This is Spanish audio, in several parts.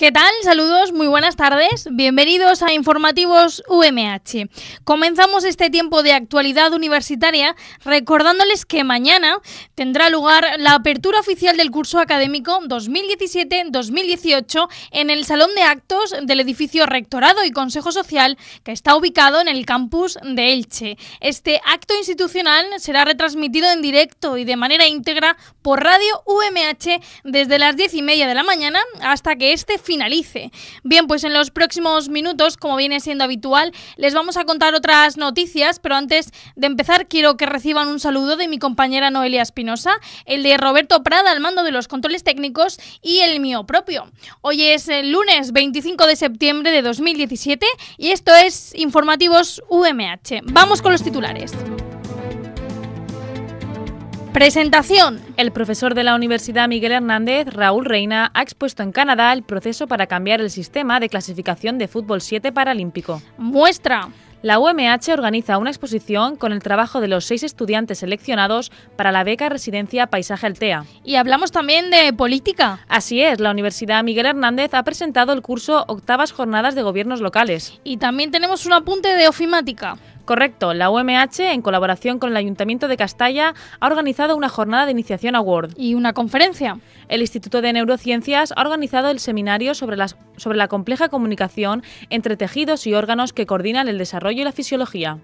¿Qué tal? Saludos, muy buenas tardes. Bienvenidos a Informativos UMH. Comenzamos este tiempo de actualidad universitaria recordándoles que mañana tendrá lugar la apertura oficial del curso académico 2017-2018 en el Salón de Actos del edificio Rectorado y Consejo Social que está ubicado en el campus de Elche. Este acto institucional será retransmitido en directo y de manera íntegra por Radio UMH desde las diez y media de la mañana hasta que este fin finalice. Bien, pues en los próximos minutos, como viene siendo habitual, les vamos a contar otras noticias, pero antes de empezar quiero que reciban un saludo de mi compañera Noelia Espinosa, el de Roberto Prada al mando de los controles técnicos y el mío propio. Hoy es el eh, lunes 25 de septiembre de 2017 y esto es Informativos UMH. Vamos con los titulares. Presentación. El profesor de la Universidad Miguel Hernández, Raúl Reina, ha expuesto en Canadá el proceso para cambiar el sistema de clasificación de fútbol 7 paralímpico. Muestra. La UMH organiza una exposición con el trabajo de los seis estudiantes seleccionados para la beca Residencia Paisaje Altea. Y hablamos también de política. Así es, la Universidad Miguel Hernández ha presentado el curso Octavas Jornadas de Gobiernos Locales. Y también tenemos un apunte de ofimática. Correcto, la UMH, en colaboración con el Ayuntamiento de Castalla, ha organizado una jornada de iniciación a Word. ¿Y una conferencia? El Instituto de Neurociencias ha organizado el seminario sobre la compleja comunicación entre tejidos y órganos que coordinan el desarrollo y la fisiología.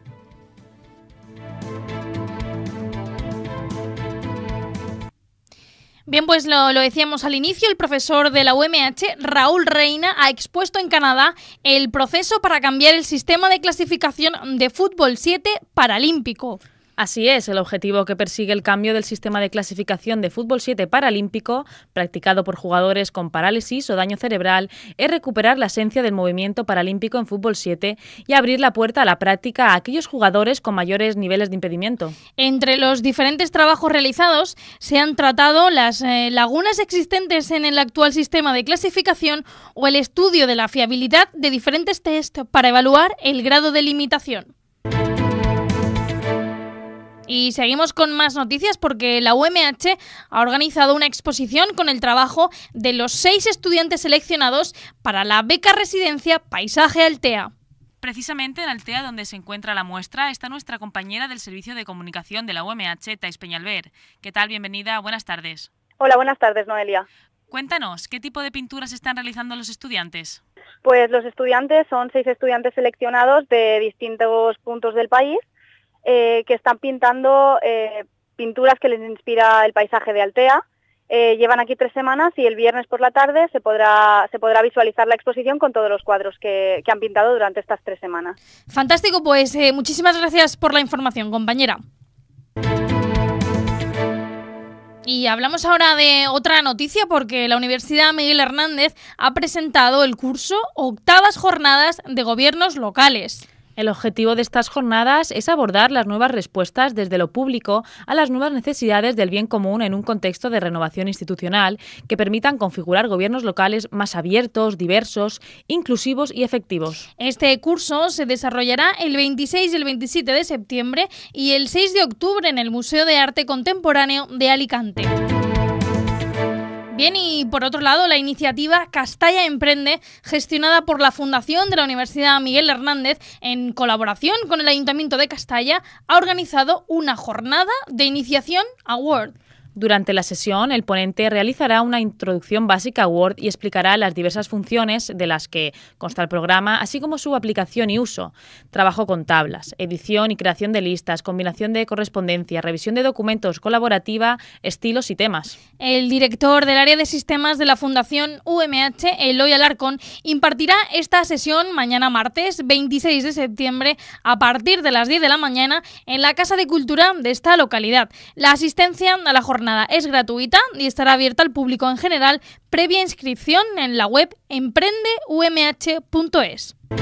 Bien, pues lo, decíamos al inicio, el profesor de la UMH, Raúl Reina, ha expuesto en Canadá el proceso para cambiar el sistema de clasificación de fútbol 7 paralímpico. Así es, el objetivo que persigue el cambio del sistema de clasificación de fútbol 7 paralímpico, practicado por jugadores con parálisis o daño cerebral, es recuperar la esencia del movimiento paralímpico en fútbol 7 y abrir la puerta a la práctica a aquellos jugadores con mayores niveles de impedimento. Entre los diferentes trabajos realizados se han tratado las eh, lagunas existentes en el actual sistema de clasificación o el estudio de la fiabilidad de diferentes test para evaluar el grado de limitación. Y seguimos con más noticias porque la UMH ha organizado una exposición con el trabajo de los seis estudiantes seleccionados para la beca residencia Paisaje Altea. Precisamente en Altea, donde se encuentra la muestra, está nuestra compañera del Servicio de Comunicación de la UMH, Tais Peñalver. ¿Qué tal? Bienvenida, buenas tardes. Hola, buenas tardes, Noelia. Cuéntanos, ¿qué tipo de pinturas están realizando los estudiantes? Pues los estudiantes son seis estudiantes seleccionados de distintos puntos del país eh, que están pintando eh, pinturas que les inspira el paisaje de Altea. Eh, llevan aquí tres semanas y el viernes por la tarde se podrá, visualizar la exposición con todos los cuadros que, que han pintado durante estas tres semanas. Fantástico, pues muchísimas gracias por la información, compañera. Y hablamos ahora de otra noticia porque la Universidad Miguel Hernández ha presentado el curso Octavas Jornadas de Gobiernos Locales. El objetivo de estas jornadas es abordar las nuevas respuestas desde lo público a las nuevas necesidades del bien común en un contexto de renovación institucional que permitan configurar gobiernos locales más abiertos, diversos, inclusivos y efectivos. Este curso se desarrollará el 26 y el 27 de septiembre y el 6 de octubre en el Museo de Arte Contemporáneo de Alicante. Bien, y por otro lado, la iniciativa Castalla Emprende, gestionada por la Fundación de la Universidad Miguel Hernández en colaboración con el Ayuntamiento de Castalla, ha organizado una jornada de iniciación a Word. Durante la sesión, el ponente realizará una introducción básica a Word y explicará las diversas funciones de las que consta el programa, así como su aplicación y uso. Trabajo con tablas, edición y creación de listas, combinación de correspondencia, revisión de documentos colaborativa, estilos y temas. El director del área de sistemas de la Fundación UMH, Eloy Alarcón, impartirá esta sesión mañana martes 26 de septiembre a partir de las 10 de la mañana en la Casa de Cultura de esta localidad. La asistencia a la jornada es gratuita y estará abierta al público en general previa inscripción en la web emprendeumh.es. Em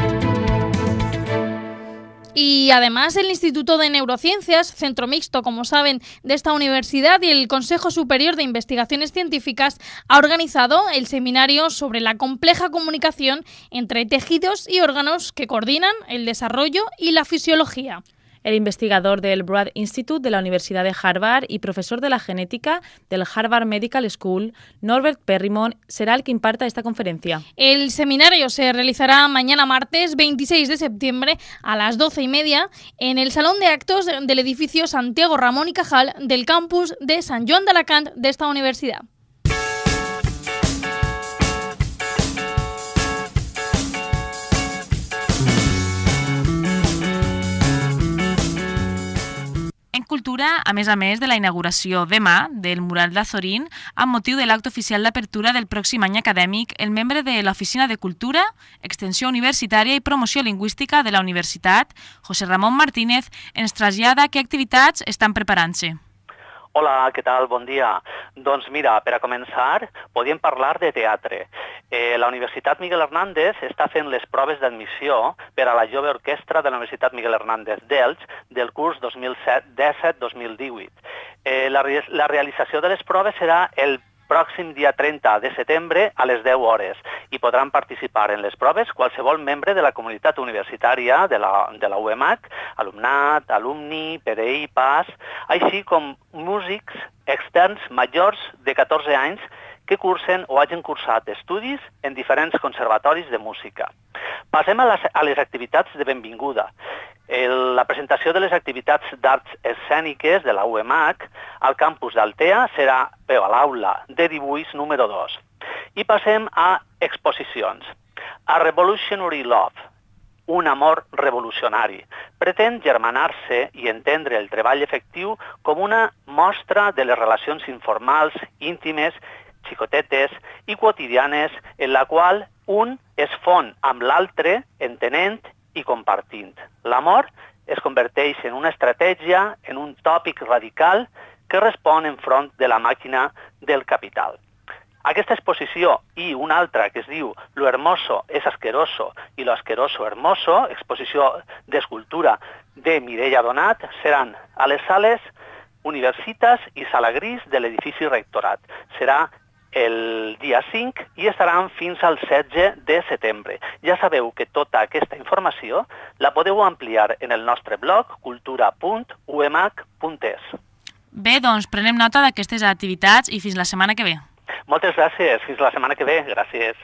y además el Instituto de Neurociencias, centro mixto, como saben, de esta universidad y el Consejo Superior de Investigaciones Científicas ha organizado el seminario sobre la compleja comunicación entre tejidos y órganos que coordinan el desarrollo y la fisiología el investigador del Broad Institute de la Universidad de Harvard y profesor de la genética del Harvard Medical School, Norbert Perrimon, será el que imparta esta conferencia. El seminario se realizará mañana martes 26 de septiembre a las 12 y media en el Salón de Actos del edificio Santiago Ramón y Cajal del campus de San Juan de Alacant de esta universidad. Cultura, a més a més de la inauguració demà del mural Zorín, amb motiu de l'acte oficial d'apertura del pròxim any acadèmic, el membre de l'Oficina de Cultura, Extensió Universitària i Promoció Lingüística de la Universitat, José Ramon Martínez, ens trasllada que activitats estan preparant-se. Hola, què tal? Bon dia. Doncs mira, per a començar, podíem parlar de teatre. Eh, la Universitat Miguel Hernández està fent les proves d'admissió per a la jove orquestra de la Universitat Miguel Hernández d'Elx del curs 2017-2018. Eh, la, la realització de les proves serà el pròxim dia 30 de setembre a les 10 hores i podran participar en les proves qualsevol membre de la comunitat universitària de la, de la UMH, alumnat, alumni, PDI, PAS, així com músics externs majors de 14 anys que cursen o hagin cursat estudis en diferents conservatoris de música. Passem a les, a les activitats de benvinguda. El la presentació de les activitats d'arts escèniques de la UMH al campus d'Altea serà peu a l'aula de dibuix número 2. I passem a exposicions. A Revolutionary Love, un amor revolucionari. Pretén germanar-se i entendre el treball efectiu com una mostra de les relacions informals, íntimes, xicotetes i quotidianes en la qual un es fon amb l'altre entenent i compartint. L'amor es converteix en una estratègia, en un tòpic radical que respon enfront de la màquina del capital. Aquesta exposició i una altra que es diu Lo hermoso es asqueroso i Lo asqueroso hermoso, exposició d'escultura de Mireia Donat, seran a les sales Universitas i Sala Gris de l'edifici Rectorat. Serà el dia 5 i estaran fins al 16 de setembre. Ja sabeu que tota aquesta informació la podeu ampliar en el nostre blog cultura.umac.es. Bé, doncs prenem nota d'aquestes activitats i fins la setmana que ve. Moltes gràcies. Fins la setmana que ve. Gràcies.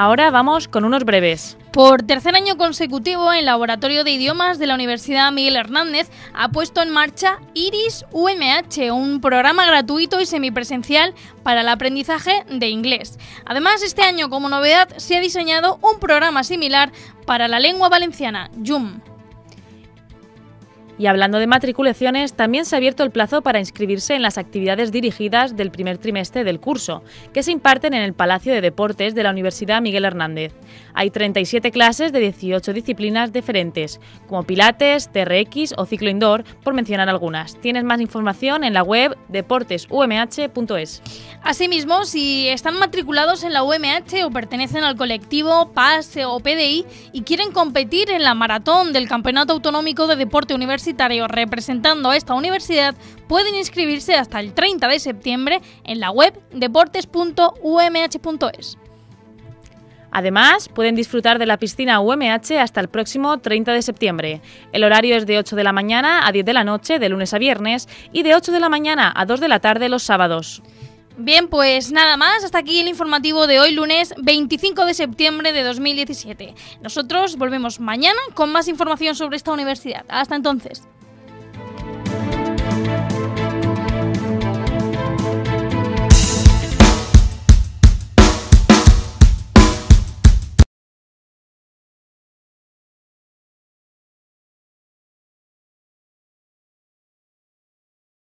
Ahora vamos con unos breves. Por tercer año consecutivo, el Laboratorio de Idiomas de la Universidad Miguel Hernández ha puesto en marcha Iris UMH, un programa gratuito y semipresencial para el aprendizaje de inglés. Además, este año como novedad se ha diseñado un programa similar para la lengua valenciana, JUM. Y hablando de matriculaciones, también se ha abierto el plazo para inscribirse en las actividades dirigidas del primer trimestre del curso, que se imparten en el Palacio de Deportes de la Universidad Miguel Hernández. Hay 37 clases de 18 disciplinas diferentes, como pilates, TRX o ciclo indoor, por mencionar algunas. Tienes más información en la web deportesumh.es. Asimismo, si están matriculados en la UMH o pertenecen al colectivo PAS e o PDI y quieren competir en la maratón del Campeonato Autonómico de Deporte Universitario, universitarios representando a esta universidad pueden inscribirse hasta el 30 de septiembre en la web deportes.umh.es. Además, pueden disfrutar de la piscina UMH hasta el próximo 30 de septiembre. El horario es de 8 de la mañana a 10 de la noche de lunes a viernes y de 8 de la mañana a 2 de la tarde los sábados. Bien, pues nada más, hasta aquí el informativo de hoy lunes 25 de septiembre de 2017. Nosotros volvemos mañana con más información sobre esta universidad. Hasta entonces.